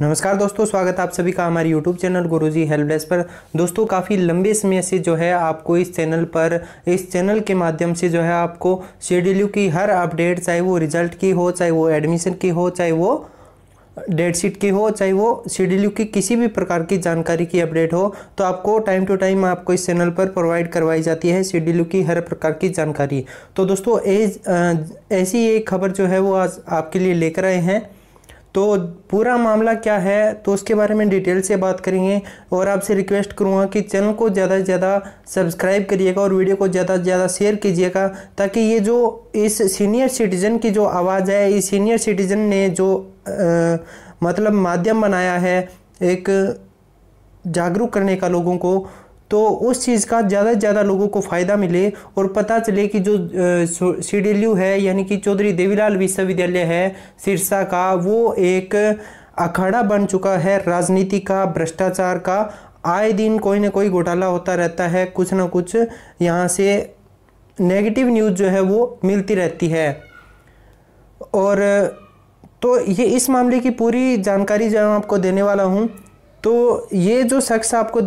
नमस्कार दोस्तों स्वागत है आप सभी का हमारे YouTube channel Guruji help desk पर दोस्तों काफ़ी लंबे समय से जो है आपको इस चैनल पर इस चैनल के माध्यम से जो है आपको शेड्यूल की हर अपडेट चाहे वो रिजल्ट की हो चाहे वो एडमिशन की हो चाहे वो डेट शीट की हो चाहे वो शेड्यूल की किसी भी प्रकार की जानकारी की अपडेट हो तो आपको टाइम टू टाइम आपको इस चैनल पर प्रोवाइड करवाई जाती है शेड्यूल की हर प्रकार की जानकारी तो दोस्तों ऐसी एक खबर जो है वो आज आपके लिए लेकर आए हैं तो पूरा मामला क्या है तो उसके बारे में डिटेल से बात करेंगे और आपसे रिक्वेस्ट करूँगा कि चैनल को ज़्यादा से ज़्यादा सब्सक्राइब करिएगा और वीडियो को ज़्यादा से ज़्यादा शेयर कीजिएगा ताकि ये जो इस सीनियर सिटीज़न की जो आवाज़ है इस सीनियर सिटीज़न ने जो आ, मतलब माध्यम बनाया है एक जागरूक करने का लोगों को तो उस चीज़ का ज़्यादा से ज़्यादा लोगों को फ़ायदा मिले और पता चले कि जो सी है यानी कि चौधरी देवीलाल विश्वविद्यालय है सिरसा का वो एक अखाड़ा बन चुका है राजनीति का भ्रष्टाचार का आए दिन कोई ना कोई घोटाला होता रहता है कुछ ना कुछ यहाँ से नेगेटिव न्यूज़ जो है वो मिलती रहती है और तो ये इस मामले की पूरी जानकारी जो आपको देने वाला हूँ तो ये जो शख्स आपको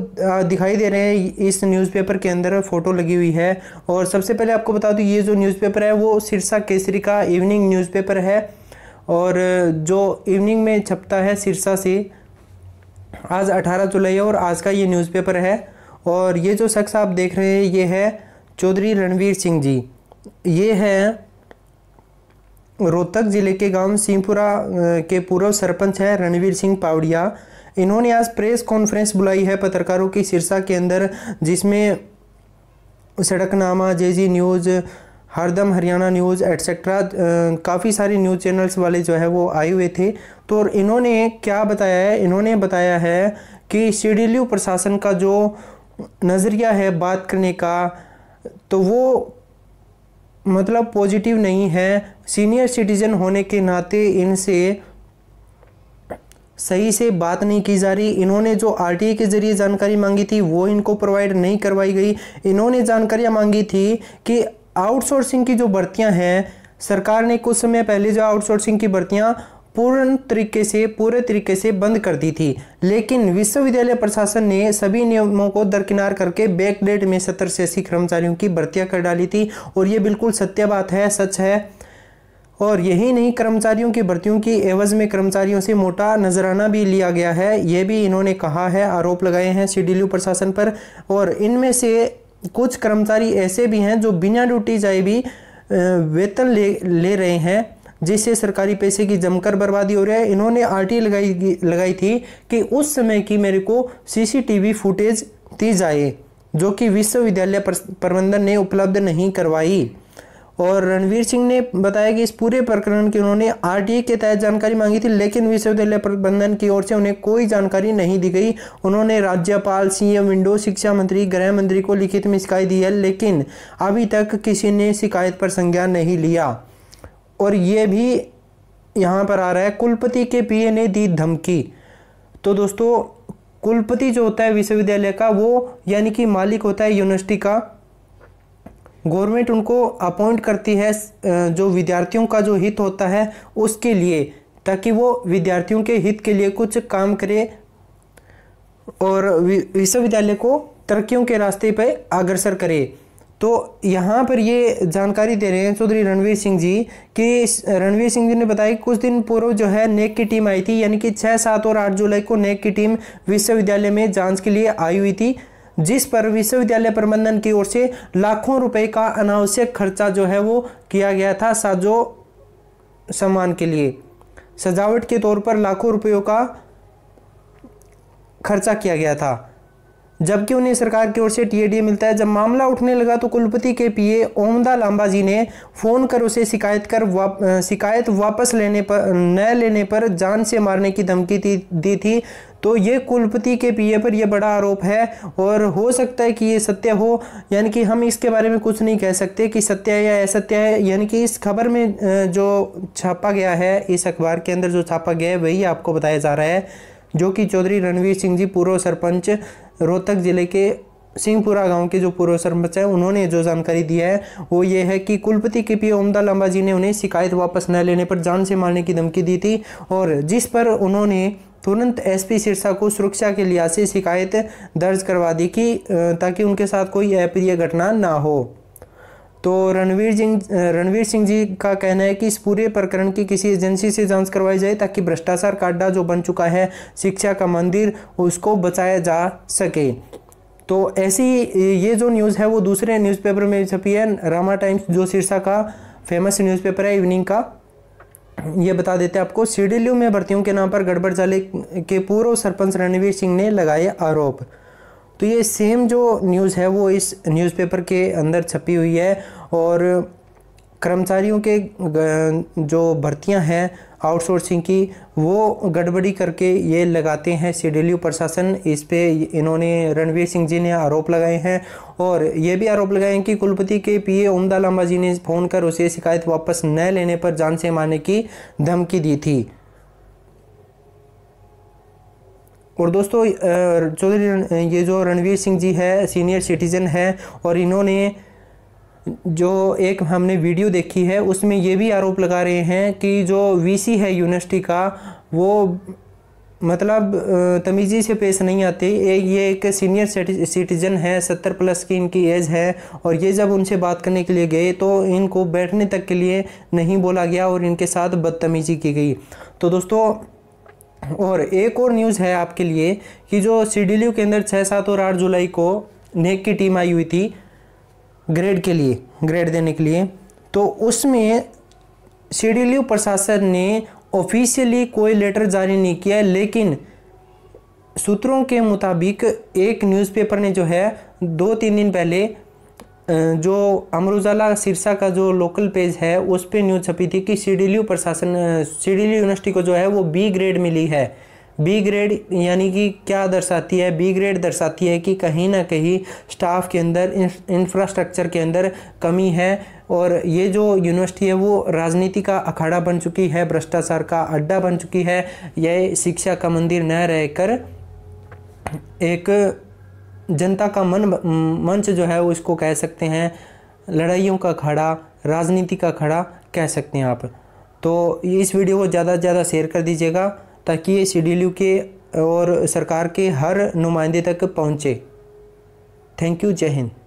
दिखाई दे रहे हैं इस न्यूज़पेपर के अंदर फ़ोटो लगी हुई है और सबसे पहले आपको बता दूँ ये जो न्यूज़पेपर है वो सिरसा केसरी का इवनिंग न्यूज़पेपर है और जो इवनिंग में छपता है सिरसा से आज 18 जुलाई है और आज का ये न्यूज़पेपर है और ये जो शख्स आप देख रहे हैं ये है चौधरी रणवीर सिंह जी ये हैं रोहतक ज़िले के गांव सिंहपुरा के पूर्व सरपंच हैं रणवीर सिंह पावड़िया इन्होंने आज प्रेस कॉन्फ्रेंस बुलाई है पत्रकारों की सिरसा के अंदर जिसमें सड़कनामा जे जी न्यूज़ हरदम हरियाणा न्यूज़ एट्सेट्रा काफ़ी सारे न्यूज़ चैनल्स वाले जो है वो आए हुए थे तो इन्होंने क्या बताया है इन्होंने बताया है कि शेड्यूल्यू प्रशासन का जो नज़रिया है बात करने का तो वो मतलब पॉजिटिव नहीं है सीनियर सिटीज़न होने के नाते इनसे सही से बात नहीं की जा रही इन्होंने जो आरटीए के ज़रिए जानकारी मांगी थी वो इनको प्रोवाइड नहीं करवाई गई इन्होंने जानकारियाँ मांगी थी कि आउटसोर्सिंग की जो भर्तियाँ हैं सरकार ने कुछ समय पहले जो आउटसोर्सिंग की भर्तियाँ पूर्ण तरीके से पूरे तरीके से बंद कर दी थी लेकिन विश्वविद्यालय प्रशासन ने सभी नियमों को दरकिनार करके बैकडेट में सत्तर से अस्सी कर्मचारियों की भर्तियाँ कर डाली थी और ये बिल्कुल सत्य बात है सच है और यही नहीं कर्मचारियों की भर्तियों की एवज में कर्मचारियों से मोटा नजराना भी लिया गया है ये भी इन्होंने कहा है आरोप लगाए हैं सी प्रशासन पर और इनमें से कुछ कर्मचारी ऐसे भी हैं जो बिना ड्यूटी जाए भी वेतन ले ले रहे हैं जिससे सरकारी पैसे की जमकर बर्बादी हो रही है इन्होंने टी लगाई लगाई थी कि उस समय की मेरे को सीसीटीवी फुटेज दी जाए जो कि विश्वविद्यालय प्रबंधन ने उपलब्ध नहीं करवाई और रणवीर सिंह ने बताया कि इस पूरे प्रकरण की उन्होंने आरटीए के तहत जानकारी मांगी थी लेकिन विश्वविद्यालय प्रबंधन की ओर से उन्हें कोई जानकारी नहीं दी गई उन्होंने राज्यपाल सीएम विंडो शिक्षा मंत्री गृह मंत्री को लिखित में शिकायत दी है लेकिन अभी तक किसी ने शिकायत पर संज्ञान नहीं लिया और ये भी यहाँ पर आ रहा है कुलपति के पीए ने दी धमकी तो दोस्तों कुलपति जो होता है विश्वविद्यालय का वो यानी कि मालिक होता है यूनिवर्सिटी का गवर्नमेंट उनको अपॉइंट करती है जो विद्यार्थियों का जो हित होता है उसके लिए ताकि वो विद्यार्थियों के हित के लिए कुछ काम करे और विश्वविद्यालय को तरक्कियों के रास्ते पर अग्रसर करे तो यहाँ पर ये जानकारी दे रहे हैं चौधरी रणवीर सिंह जी कि रणवीर सिंह जी ने बताया कि कुछ दिन पूर्व जो है नेक की टीम आई थी यानी कि छः सात और आठ जुलाई को नेक की टीम विश्वविद्यालय में जांच के लिए आई हुई थी जिस पर विश्वविद्यालय प्रबंधन की ओर से लाखों रुपए का अनावश्यक खर्चा जो है वो किया गया था साजो सम्मान के लिए सजावट के तौर पर लाखों रुपयों का खर्चा किया गया था जबकि उन्हें सरकार की ओर से टीएडीए मिलता है जब मामला उठने लगा तो कुलपति के पीए ओमदा लांबा जी ने फ़ोन कर उसे शिकायत कर वाप, शिकायत वापस लेने पर न लेने पर जान से मारने की धमकी दी थी तो ये कुलपति के पीए पर यह बड़ा आरोप है और हो सकता है कि ये सत्य हो यानी कि हम इसके बारे में कुछ नहीं कह सकते कि सत्य है या असत्य है यानी कि इस खबर में जो छापा गया है इस अखबार के अंदर जो छापा गया है वही आपको बताया जा रहा है जो कि चौधरी रणवीर सिंह जी पूर्व सरपंच रोहतक ज़िले के सिंहपुरा गांव के जो पूर्व सरपंच हैं उन्होंने जो जानकारी दी है वो ये है कि कुलपति के पी ओमदा लांबा जी ने उन्हें शिकायत वापस न लेने पर जान से मारने की धमकी दी थी और जिस पर उन्होंने तुरंत एसपी सिरसा को सुरक्षा के लिहाज से शिकायत दर्ज करवा दी कि ताकि उनके साथ कोई अप्रिय घटना ना हो तो रणवीर सिंह रणवीर सिंह जी का कहना है कि इस पूरे प्रकरण की किसी एजेंसी से जांच करवाई जाए ताकि भ्रष्टाचार काड्डा जो बन चुका है शिक्षा का मंदिर उसको बचाया जा सके तो ऐसी ये जो न्यूज़ है वो दूसरे न्यूज़पेपर में छपी है रामा टाइम्स जो सिरसा का फेमस न्यूज़पेपर है इवनिंग का ये बता देते हैं आपको सीडील्यू में भर्तियों के नाम पर गड़बड़ चाले के पूर्व सरपंच रणवीर सिंह ने लगाए आरोप तो ये सेम जो न्यूज़ है वो इस न्यूज़पेपर के अंदर छपी हुई है और कर्मचारियों के जो भर्तियां हैं आउटसोर्सिंग की वो गड़बड़ी करके ये लगाते हैं सीडील्यू प्रशासन इस पे इन्होंने रणवीर सिंह जी ने आरोप लगाए हैं और ये भी आरोप लगाए हैं कि कुलपति के पीए उमदा लांबा जी ने फ़ोन कर उसे शिकायत वापस न लेने पर जान से मारने की धमकी दी थी और दोस्तों चौधरी ये जो रणवीर सिंह जी है सीनियर सिटीज़न है और इन्होंने जो एक हमने वीडियो देखी है उसमें ये भी आरोप लगा रहे हैं कि जो वीसी है यूनिवर्सिटी का वो मतलब तमीज़ी से पेश नहीं आती एक ये एक सीनियर सिटीज़न है सत्तर प्लस की इनकी एज है और ये जब उनसे बात करने के लिए गए तो इनको बैठने तक के लिए नहीं बोला गया और इनके साथ बदतमीज़ी की गई तो दोस्तों और एक और न्यूज़ है आपके लिए कि जो सी के अंदर छः सात और आठ जुलाई को नेक की टीम आई हुई थी ग्रेड के लिए ग्रेड देने के लिए तो उसमें सीडील्यू e प्रशासन ने ऑफिशियली कोई लेटर जारी नहीं किया लेकिन सूत्रों के मुताबिक एक न्यूज़पेपर ने जो है दो तीन दिन पहले जो अमर उजाला सिरसा का जो लोकल पेज है उस पर न्यूज़ छपी थी कि सीडील्यू e प्रशासन सीडील्यू यूनिवर्सिटी e को जो है वो बी ग्रेड मिली है बी ग्रेड यानी कि क्या दर्शाती है बी ग्रेड दर्शाती है कि कहीं ना कहीं स्टाफ के अंदर इंफ्रास्ट्रक्चर के अंदर कमी है और ये जो यूनिवर्सिटी है वो राजनीति का अखाड़ा बन चुकी है भ्रष्टाचार का अड्डा बन चुकी है यह शिक्षा का मंदिर न रहकर एक जनता का मन मंच जो है वो इसको कह सकते हैं लड़ाइयों का खड़ा राजनीति का खड़ा कह सकते हैं आप तो इस वीडियो को ज़्यादा से ज़्यादा शेयर कर दीजिएगा ताकि ये सी के और सरकार के हर नुमाइंदे तक पहुँचे थैंक यू जय हिंद